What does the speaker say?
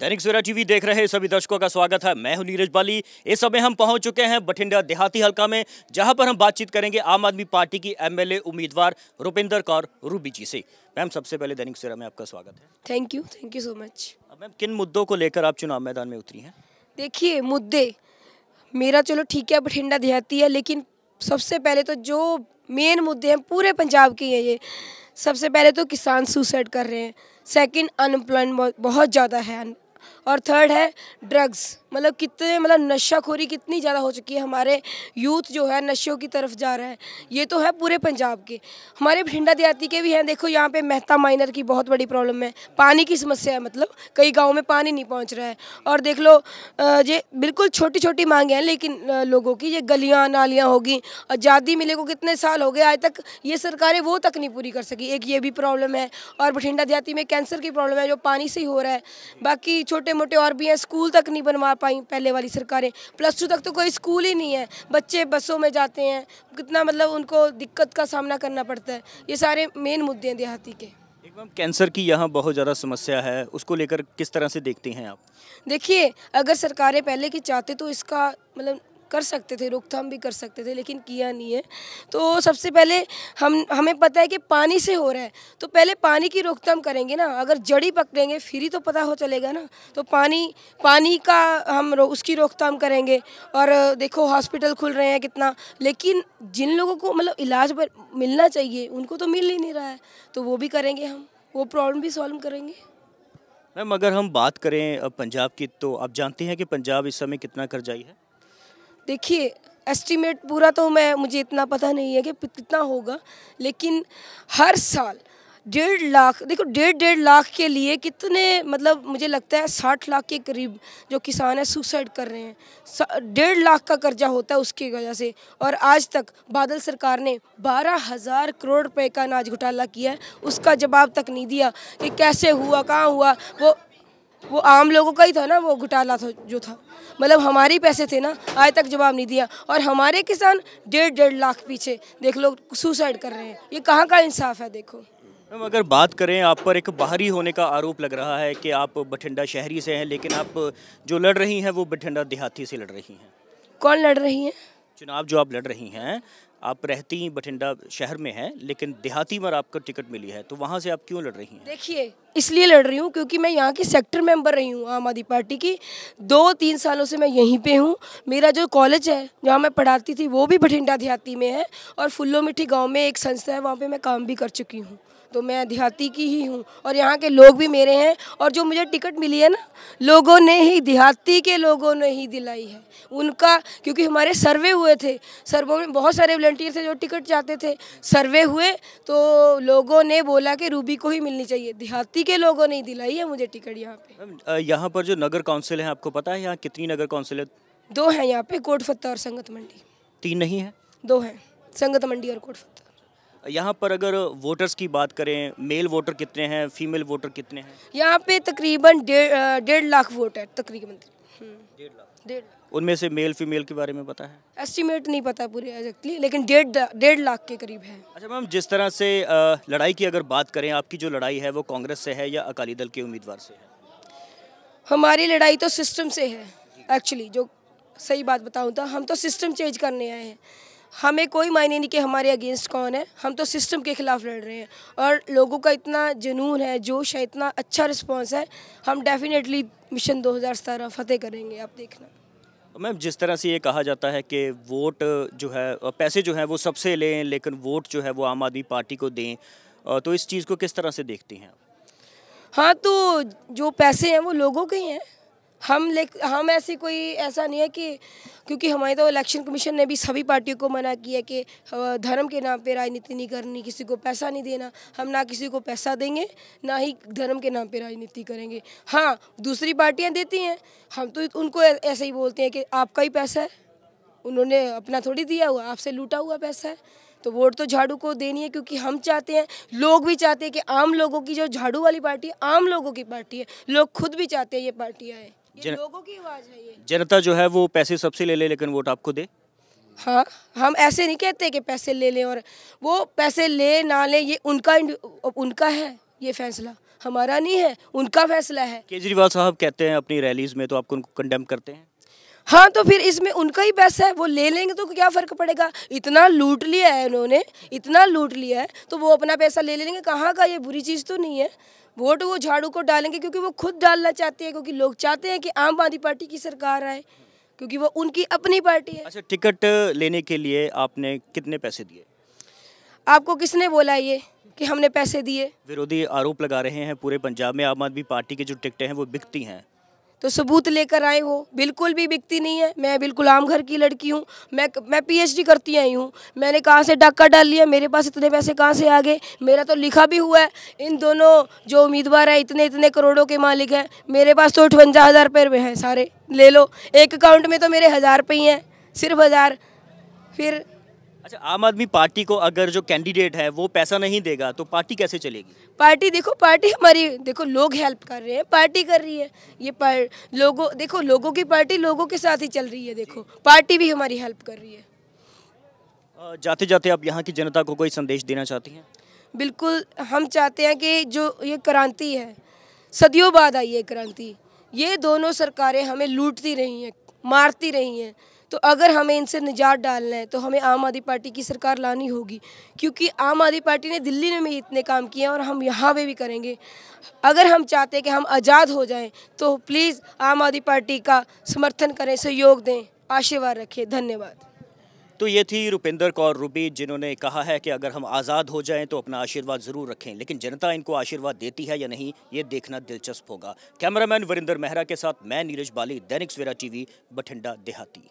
दैनिक सवेरा टीवी देख रहे सभी दर्शकों का स्वागत है मैं हूं नीरज बाली इस समय हम पहुंच चुके हैं बठिंडा देहाती हलका में जहां पर हम बातचीत करेंगे आम आदमी पार्टी की एमएलए उम्मीदवार रुपिंदर कौर रूबी जी से मैम सबसे पहले दैनिक सवेरा में आपका स्वागत है thank you thank you so much ma'am किन मुद्दों को लेकर आप चुनाव मैदान में उतरी हैं देखिए मुद्दे मेरा चलो ठीक है बठिंडा देहाती है लेकिन सबसे पहले तो जो मेन मुद्दे हैं पूरे पंजाब के हैं ये सबसे पहले तो किसान सुसाइड कर रहे हैं सेकंड अनएम्प्लॉयमेंट बहुत ज़्यादा है और थर्ड है ड्रग्स मतलब कितने मतलब नशाखोरी कितनी ज़्यादा हो चुकी है हमारे यूथ जो है नशों की तरफ जा रहा है ये तो है पूरे पंजाब के हमारे भिंडा देहाती के भी हैं देखो यहाँ पे मेहता माइनर की बहुत बड़ी प्रॉब्लम है पानी की समस्या है मतलब कई गाँव में पानी नहीं पहुँच रहा है और देख लो ये बिल्कुल छोटी छोटी मांगे हैं लेकिन लोगों की ये गलियाँ नालियाँ होगी आज़ादी मिले को कितने साल हो गए आज तक ये सरकारें वो तक नहीं पूरी कर सकी एक ये भी प्रॉब्लम है और बठिंडा देहाती में कैंसर की प्रॉब्लम है जो पानी से ही हो रहा है बाकी छोटे मोटे और भी हैं स्कूल तक नहीं बनवा पाई पहले वाली सरकारें प्लस टू तक तो कोई स्कूल ही नहीं है बच्चे बसों में जाते हैं कितना मतलब उनको दिक्कत का सामना करना पड़ता है ये सारे मेन मुद्दे हैं देहाती के एकदम कैंसर की यहाँ बहुत ज़्यादा समस्या है उसको लेकर किस तरह से देखते हैं आप देखिए अगर सरकारें पहले की चाहते तो इसका मतलब कर सकते थे रोकथाम भी कर सकते थे लेकिन किया नहीं है तो सबसे पहले हम हमें पता है कि पानी से हो रहा है तो पहले पानी की रोकथाम करेंगे ना अगर जड़ी पकड़ेंगे फिर ही तो पता हो चलेगा ना तो पानी पानी का हम रो, उसकी रोकथाम करेंगे और देखो हॉस्पिटल खुल रहे हैं कितना लेकिन जिन लोगों को मतलब इलाज पर मिलना चाहिए उनको तो मिल ही नहीं रहा है तो वो भी करेंगे हम वो प्रॉब्लम भी सॉल्व करेंगे मैम अगर हम बात करें पंजाब की तो आप जानते हैं कि पंजाब इस समय कितना कर्जाई है देखिए एस्टीमेट पूरा तो मैं मुझे इतना पता नहीं है कि कितना होगा लेकिन हर साल डेढ़ लाख देखो डेढ़ डेढ़ लाख के लिए कितने मतलब मुझे लगता है साठ लाख के करीब जो किसान है सुसाइड कर रहे हैं डेढ़ लाख का कर्जा होता है उसकी वजह से और आज तक बादल सरकार ने बारह हज़ार करोड़ रुपए का अनाज घोटाला किया है उसका जवाब तक नहीं दिया कि कैसे हुआ कहाँ हुआ वो वो आम लोगों का ही था ना वो घोटाला था जो था मतलब हमारे पैसे थे ना आज तक जवाब नहीं दिया और हमारे किसान डेढ़ डेढ़ लाख पीछे देख लो सुसाइड कर रहे हैं ये कहाँ का इंसाफ है देखो मैम अगर बात करें आप पर एक बाहरी होने का आरोप लग रहा है कि आप बठिंडा शहरी से हैं लेकिन आप जो लड़ रही हैं वो बठिंडा देहाती से लड़ रही हैं कौन लड़ रही हैं चुनाव जो आप लड़ रही हैं आप रहती ही बठिंडा शहर में हैं लेकिन देहाती पर आपको टिकट मिली है तो वहाँ से आप क्यों लड़ रही हैं देखिए इसलिए लड़ रही हूँ क्योंकि मैं यहाँ की सेक्टर मेंबर रही हूँ आम आदमी पार्टी की दो तीन सालों से मैं यहीं पे हूँ मेरा जो कॉलेज है जहाँ मैं पढ़ाती थी वो भी बठिंडा देहाती में है और फुल्लो मिठी गाँव में एक संस्था है वहाँ पर मैं काम भी कर चुकी हूँ तो मैं देहाती की ही हूँ और यहाँ के लोग भी मेरे हैं और जो मुझे टिकट मिली है ना लोगों ने ही देहाती के लोगों ने ही दिलाई है उनका क्योंकि हमारे सर्वे हुए थे सर्वों में बहुत सारे वॉल्टियर थे जो टिकट चाहते थे सर्वे हुए तो लोगों ने बोला कि रूबी को ही मिलनी चाहिए देहाती के लोगों ने ही दिलाई है मुझे टिकट यहाँ पे यहाँ पर जो नगर काउंसिल है आपको पता है यहाँ कितनी नगर काउंसिल है दो हैं यहाँ पे कोटफत्ता और संगत मंडी तीन नहीं है दो हैं संगत मंडी और कोटफत्ता यहाँ पर अगर वोटर्स की बात करें मेल वोटर कितने हैं फीमेल वोटर कितने हैं यहाँ पे तकरीबन डेढ़ लाख वोटर तकरीबन हम्म। उनमें से मेल फीमेल के बारे में पता है एस्टिमेट नहीं पता पूरे एग्जैक्टली लेकिन डेढ़ डेढ़ लाख के करीब है अच्छा मैम जिस तरह से लड़ाई की अगर बात करें आपकी जो लड़ाई है वो कांग्रेस से है या अकाली दल के उम्मीदवार से है हमारी लड़ाई तो सिस्टम से है एक्चुअली जो सही बात बताऊँ तो हम तो सिस्टम चेंज करने आए हैं हमें कोई मायने नहीं कि हमारे अगेंस्ट कौन है हम तो सिस्टम के ख़िलाफ़ लड़ रहे हैं और लोगों का इतना जुनून है जोश है इतना अच्छा रिस्पॉन्स है हम डेफिनेटली मिशन दो हज़ार फतेह करेंगे आप देखना तो मैम जिस तरह से ये कहा जाता है कि वोट जो है पैसे जो है वो सबसे लें लेकिन वोट जो है वो आम आदमी पार्टी को दें तो इस चीज़ को किस तरह से देखती हैं हाँ तो जो पैसे हैं वो लोगों के ही हैं हम ले हम ऐसी कोई ऐसा नहीं है कि क्योंकि हमारे तो इलेक्शन कमीशन ने भी सभी पार्टियों को मना किया कि धर्म के नाम पे राजनीति नहीं करनी किसी को पैसा नहीं देना हम ना किसी को पैसा देंगे ना ही धर्म के नाम पे राजनीति करेंगे हाँ दूसरी पार्टियाँ देती हैं हम तो उनको ऐसे ही बोलते हैं कि आपका ही पैसा है उन्होंने अपना थोड़ी दिया हुआ आपसे लूटा हुआ पैसा है तो वोट तो झाड़ू को देनी है क्योंकि हम चाहते हैं लोग भी चाहते हैं कि आम लोगों की जो झाड़ू वाली पार्टी है आम लोगों की पार्टी है लोग खुद भी चाहते हैं ये पार्टियाँ आए जन... लोगों की आवाज है ये जनता जो है वो पैसे सबसे ले ले लेकिन वोट आपको दे हाँ हम ऐसे नहीं कहते कि पैसे ले लें और वो पैसे ले ना ले ये उनका उनका है ये फैसला हमारा नहीं है उनका फैसला है केजरीवाल साहब कहते हैं अपनी रैलीज में तो आपको उनको कंडेम करते हैं हाँ तो फिर इसमें उनका ही पैसा है वो ले लेंगे तो क्या फ़र्क पड़ेगा इतना लूट लिया है उन्होंने इतना लूट लिया है तो वो अपना पैसा ले लेंगे कहाँ का ये बुरी चीज़ तो नहीं है वोट वो झाड़ू को डालेंगे क्योंकि वो खुद डालना चाहते हैं क्योंकि लोग चाहते हैं कि आम आदमी पार्टी की सरकार आए क्योंकि वो उनकी अपनी पार्टी है अच्छा टिकट लेने के लिए आपने कितने पैसे दिए आपको किसने बोला ये कि हमने पैसे दिए विरोधी आरोप लगा रहे हैं पूरे पंजाब में आम आदमी पार्टी के जो टिकटें हैं वो बिकती हैं तो सबूत लेकर आए हो बिल्कुल भी बिकती नहीं है मैं बिल्कुल आम घर की लड़की हूँ मैं मैं पीएचडी करती आई हूँ मैंने कहाँ से डाका डाल लिया मेरे पास इतने पैसे कहाँ से आ गए मेरा तो लिखा भी हुआ है इन दोनों जो उम्मीदवार हैं इतने इतने करोड़ों के मालिक हैं मेरे पास तो अठवंजा हज़ार रुपये हैं सारे ले लो एक अकाउंट में तो मेरे हज़ार रुपये ही हैं सिर्फ हज़ार फिर अच्छा आम आदमी पार्टी को अगर जो कैंडिडेट है वो पैसा नहीं देगा तो पार्टी कैसे चलेगी पार्टी देखो पार्टी हमारी देखो लोग हेल्प कर रहे हैं पार्टी कर रही है ये पर लोगों देखो लोगों की पार्टी लोगों के साथ ही चल रही है देखो पार्टी भी हमारी हेल्प कर रही है जाते जाते आप यहाँ की जनता को कोई संदेश देना चाहती हैं बिल्कुल हम चाहते हैं कि जो ये क्रांति है सदियों बाद आई है क्रांति ये दोनों सरकारें हमें लूटती रही हैं मारती रही हैं तो अगर हमें इनसे निजात डालना है तो हमें आम आदमी पार्टी की सरकार लानी होगी क्योंकि आम आदमी पार्टी ने दिल्ली में भी इतने काम किए हैं और हम यहाँ पे भी करेंगे अगर हम चाहते हैं कि हम आज़ाद हो जाएं तो प्लीज़ आम आदमी पार्टी का समर्थन करें सहयोग दें आशीर्वाद रखें धन्यवाद तो ये थी रुपेंद्र कौर रूबी जिन्होंने कहा है कि अगर हम आज़ाद हो जाएं तो अपना आशीर्वाद ज़रूर रखें लेकिन जनता इनको आशीर्वाद देती है या नहीं ये देखना दिलचस्प होगा कैमरामैन वरिंदर मेहरा के साथ मैं नीरज बाली दैनिक सवेरा टीवी बठिंडा देहाती